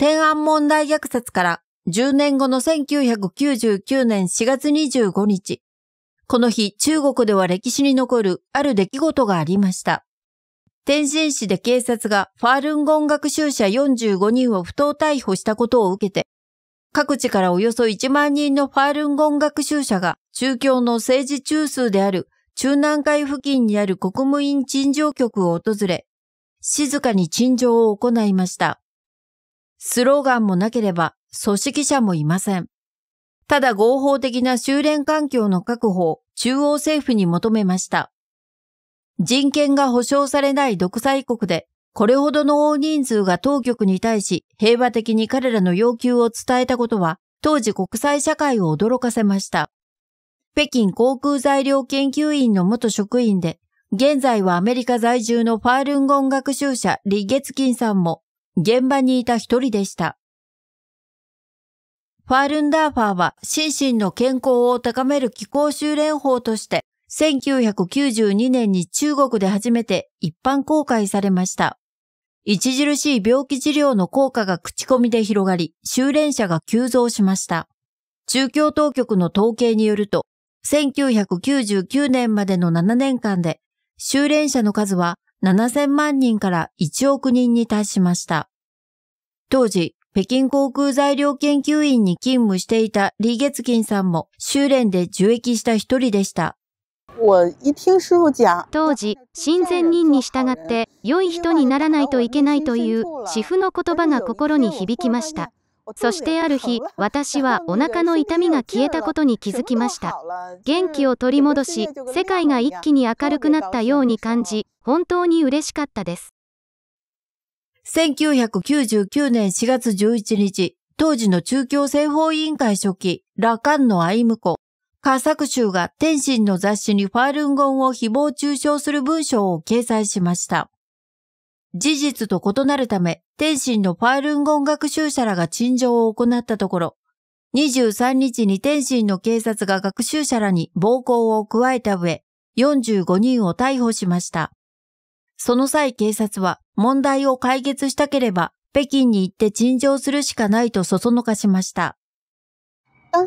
天安門大虐殺から10年後の1999年4月25日、この日中国では歴史に残るある出来事がありました。天津市で警察がファールンゴン学習者45人を不当逮捕したことを受けて、各地からおよそ1万人のファールンゴン学習者が中共の政治中枢である中南海付近にある国務院陳情局を訪れ、静かに陳情を行いました。スローガンもなければ組織者もいません。ただ合法的な修練環境の確保を中央政府に求めました。人権が保障されない独裁国で、これほどの大人数が当局に対し平和的に彼らの要求を伝えたことは、当時国際社会を驚かせました。北京航空材料研究院の元職員で、現在はアメリカ在住のファールンゴン学習者李月金さんも現場にいた一人でした。ファールンダーファーは心身の健康を高める気候修練法として1992年に中国で初めて一般公開されました。著しい病気治療の効果が口コミで広がり、修練者が急増しました。中共当局の統計によると、1999年までの7年間で、修練者の数は7000万人から1億人に達しました。当時、北京航空材料研究院に勤務していた李月金さんも修練で受益した一人でした。当時、親善人に従って良い人にならないといけないという師父の言葉が心に響きました。そしてある日、私はお腹の痛みが消えたことに気づきました。元気を取り戻し、世界が一気に明るくなったように感じ、本当に嬉しかったです。1999年4月11日、当時の中共政法委員会書記、ラカンのアイムコ、カサク州が天津の雑誌にファールンゴンを誹謗中傷する文章を掲載しました。事実と異なるため、天津のファールンゴン学習者らが陳情を行ったところ、23日に天津の警察が学習者らに暴行を加えた上、45人を逮捕しました。その際警察は問題を解決したければ北京に行って陳情するしかないとそそのかしました。当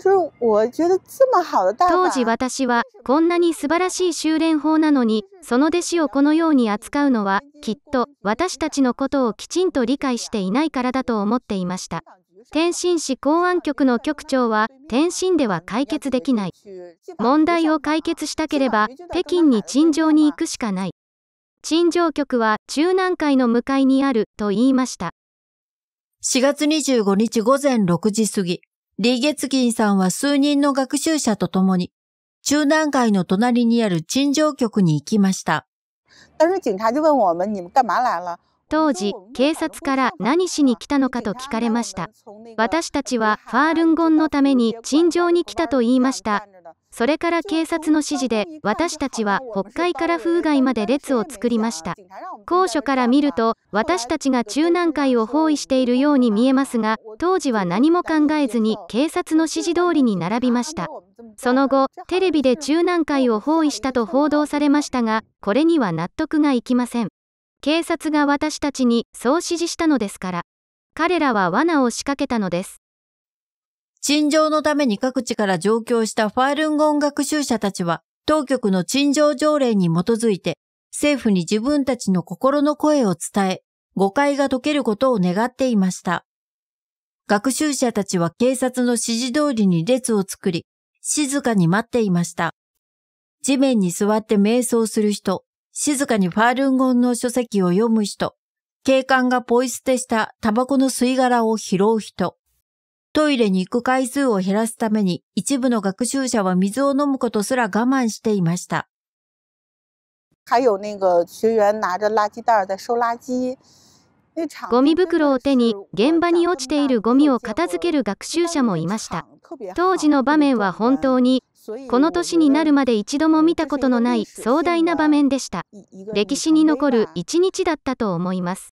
時私はこんなに素晴らしい修練法なのにその弟子をこのように扱うのはきっと私たちのことをきちんと理解していないからだと思っていました天津市公安局の局長は天津では解決できない問題を解決したければ北京に陳情に行くしかない陳情局は中南海の向かいにあると言いました4月25日午前6時過ぎ李月銀さんは数人の学習者と共に、中南海の隣にある陳情局に行きました。当時、警察から何しに来たのかと聞かれました。私たちはファールンゴンのために陳情に来たと言いました。それから警察の指示で私たちは北海から風外まで列を作りました高所から見ると私たちが中南海を包囲しているように見えますが当時は何も考えずに警察の指示通りに並びましたその後テレビで中南海を包囲したと報道されましたがこれには納得がいきません警察が私たちにそう指示したのですから彼らは罠を仕掛けたのです陳情のために各地から上京したファールンゴン学習者たちは、当局の陳情条例に基づいて、政府に自分たちの心の声を伝え、誤解が解けることを願っていました。学習者たちは警察の指示通りに列を作り、静かに待っていました。地面に座って瞑想する人、静かにファールンゴンの書籍を読む人、警官がポイ捨てしたタバコの吸い殻を拾う人、トイレに行く回数を減らすために一部の学習者は水を飲むことすら我慢していました。ゴミ袋を手に現場に落ちているゴミを片付ける学習者もいました。当時の場面は本当にこの年になるまで一度も見たことのない壮大な場面でした。歴史に残る一日だったと思います。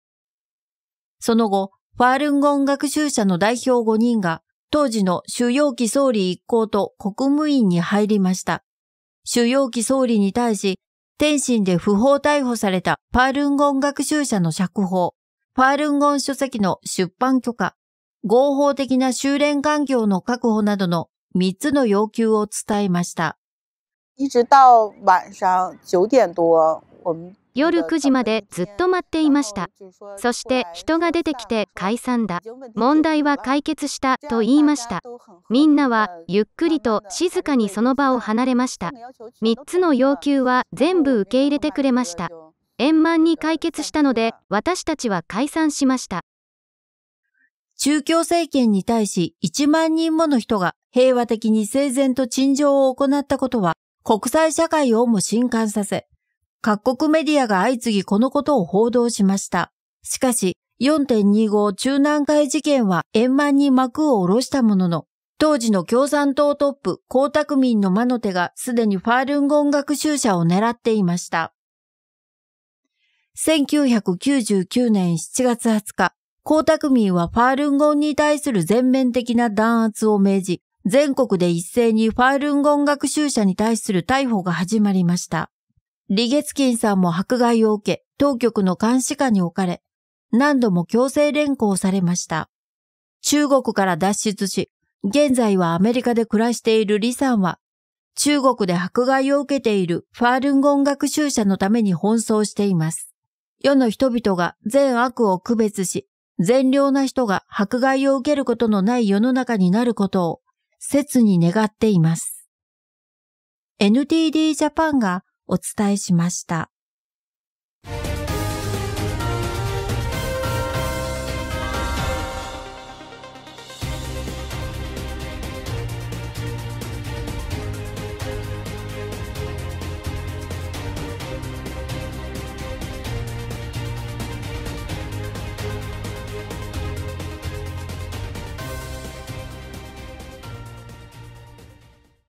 その後、ファールンゴン学習者の代表5人が、当時の主要機総理一行と国務院に入りました。主要機総理に対し、天津で不法逮捕されたファールンゴン学習者の釈放、ファールンゴン書籍の出版許可、合法的な修練環境の確保などの3つの要求を伝えました。一直到晚上9点多、我们夜9時までずっと待っていました。そして人が出てきて解散だ。問題は解決したと言いました。みんなはゆっくりと静かにその場を離れました。3つの要求は全部受け入れてくれました。円満に解決したので私たちは解散しました。中共政権に対し1万人もの人が平和的に整然と陳情を行ったことは国際社会をも震撼させ、各国メディアが相次ぎこのことを報道しました。しかし、4.25中南海事件は円満に幕を下ろしたものの、当時の共産党トップ、江沢民の魔の手がすでにファールンゴン学習者を狙っていました。1999年7月20日、江沢民はファールンゴンに対する全面的な弾圧を命じ、全国で一斉にファールンゴン学習者に対する逮捕が始まりました。李月金さんも迫害を受け、当局の監視下に置かれ、何度も強制連行されました。中国から脱出し、現在はアメリカで暮らしている李さんは、中国で迫害を受けているファールンゴン学習者のために奔走しています。世の人々が善悪を区別し、善良な人が迫害を受けることのない世の中になることを切に願っています。NTD ジャパンがお伝えしました。